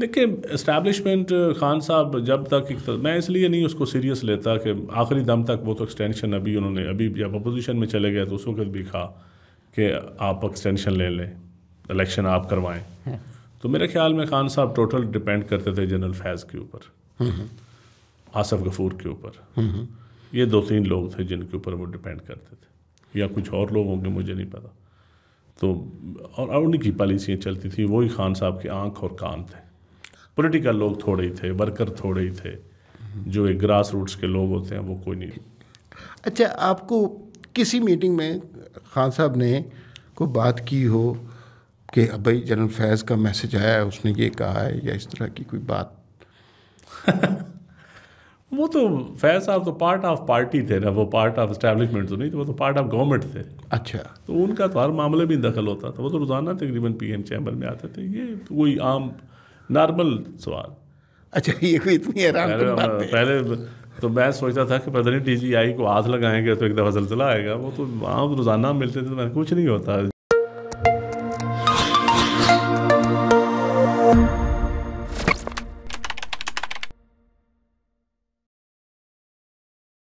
देखिए establishment uh, Khan साहब जब तक तो- मैं इसलिए नहीं उसको सीरियस लेता कि आखिरी दम तक वो तो एक्सटेंशन अभी उन्होंने अभी जब अपोजिशन में चले गए तो उस वक्त भी कहा कि आप एक्सटेंशन ले लें इलेक्शन आप करवाएं तो मेरे ख्याल में खान साहब टोटल डिपेंड करते थे जनरल फैज़ के ऊपर आसफ गफूर के ऊपर ये दो तीन लोग थे जिनके ऊपर वो डिपेंड करते थे या कुछ और लोग होंगे मुझे नहीं पता तो और उन्हीं की पॉलिसियाँ चलती थी वही खान साहब की आंख और कान थे पॉलिटिकल लोग थोड़े ही थे वर्कर थोड़े ही थे जो एक ग्रास रूट्स के लोग होते हैं वो कोई नहीं अच्छा आपको किसी मीटिंग में खान साहब ने को बात की हो कि भाई जनरल फैज़ का मैसेज आया है उसने ये कहा है या इस तरह की कोई बात वो तो फैज साहब तो पार्ट ऑफ पार्टी थे ना वो पार्ट ऑफ इस्टेब्लिशमेंट तो नहीं थे वो तो पार्ट ऑफ गवर्नमेंट थे अच्छा तो उनका तो हर मामले में दखल होता था वो तो रोज़ाना तकरीबन पी एम चैम्बर में आते थे ये तो कोई आम नॉर्मल सवाल अच्छा ये कोई इतनी हैरान पहले, तो हाँ, पहले तो मैं सोचता था कि पता नहीं डी जी आई को हाथ लगाएंगे तो एक दफ़ा सिलसिला आएगा वो तो वहाँ रोज़ाना मिलते थे तो मैंने कुछ नहीं होता